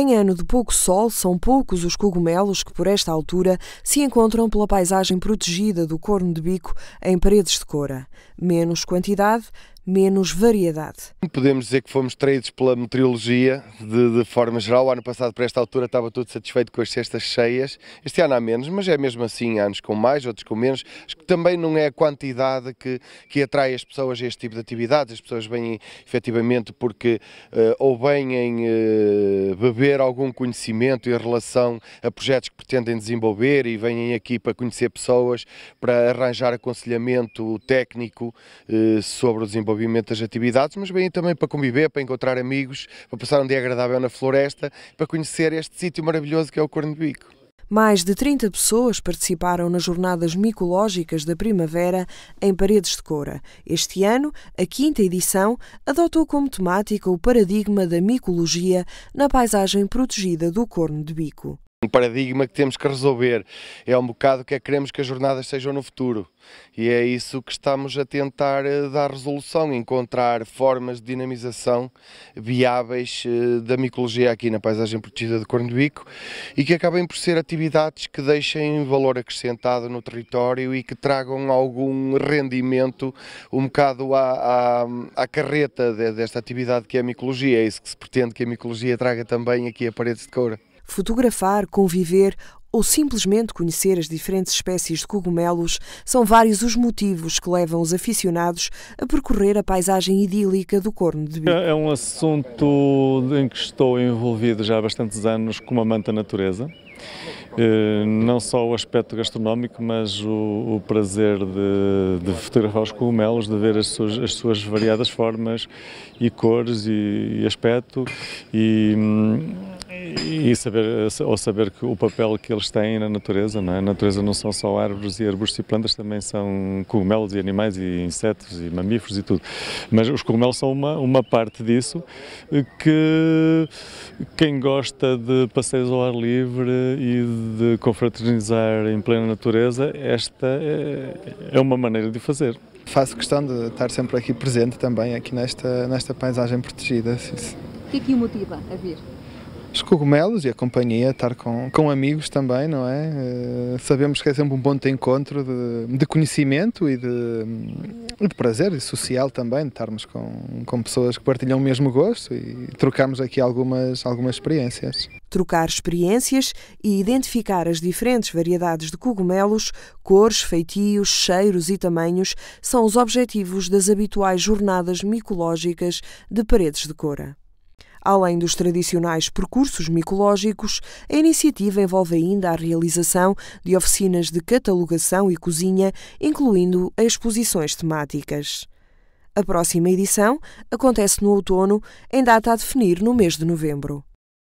Em ano de pouco sol, são poucos os cogumelos que, por esta altura, se encontram pela paisagem protegida do corno de bico em paredes de coura. Menos quantidade, menos variedade. Podemos dizer que fomos traídos pela meteorologia de, de, forma geral. O ano passado, para esta altura, estava todo satisfeito com as cestas cheias. Este ano há menos, mas é mesmo assim, há anos com mais, outros com menos. Acho que também não é a quantidade que, que atrai as pessoas a este tipo de atividades. As pessoas vêm efetivamente porque uh, ou vêm uh, beber algum conhecimento em relação a projetos que pretendem desenvolver e vêm aqui para conhecer pessoas, para arranjar aconselhamento técnico uh, sobre o desenvolvimento obviamente, as atividades, mas vêm também para conviver, para encontrar amigos, para passar um dia agradável na floresta, para conhecer este sítio maravilhoso que é o Corno de Bico. Mais de 30 pessoas participaram nas jornadas micológicas da primavera em Paredes de Coura. Este ano, a quinta edição adotou como temática o paradigma da micologia na paisagem protegida do Corno de Bico. Um paradigma que temos que resolver é um bocado que é que queremos que as jornadas sejam no futuro e é isso que estamos a tentar eh, dar resolução, encontrar formas de dinamização viáveis eh, da micologia aqui na paisagem protegida de Bico e que acabem por ser atividades que deixem valor acrescentado no território e que tragam algum rendimento um bocado à, à, à carreta desta atividade que é a micologia, é isso que se pretende que a micologia traga também aqui a Paredes de Coura. Fotografar, conviver ou simplesmente conhecer as diferentes espécies de cogumelos são vários os motivos que levam os aficionados a percorrer a paisagem idílica do Corno de Bico. É, é um assunto em que estou envolvido já há bastantes anos como amante da natureza. Eh, não só o aspecto gastronómico, mas o, o prazer de, de, fotografar os cogumelos, de ver as suas, as suas variadas formas e cores e, e aspecto. E, hum, e saber, ou saber que o papel que eles têm na natureza, não é? A natureza não são só árvores e arbustos e plantas, também são cogumelos e animais e insetos e mamíferos e tudo. Mas os cogumelos são uma, uma parte disso que quem gosta de passeios ao ar livre e de confraternizar em plena natureza, esta é, é uma maneira de fazer faço questão de estar sempre aqui presente também, aqui nesta, nesta paisagem protegida. O que é que o motiva a vir? os cogumelos e a companhia, estar com, com amigos também, não é? Uh, sabemos que é sempre um ponto de encontro de, de conhecimento e de, de prazer e social também, de estarmos com, com pessoas que partilham o mesmo gosto e trocarmos aqui algumas, algumas experiências. Trocar experiências e identificar as diferentes variedades de cogumelos, cores, feitios, cheiros e tamanhos são os objetivos das habituais jornadas micológicas de Paredes de Cora. Além dos tradicionais percursos micológicos, a iniciativa envolve ainda a realização de oficinas de catalogação e cozinha, incluindo exposições temáticas. A próxima edição acontece no outono, em data a definir no mês de novembro.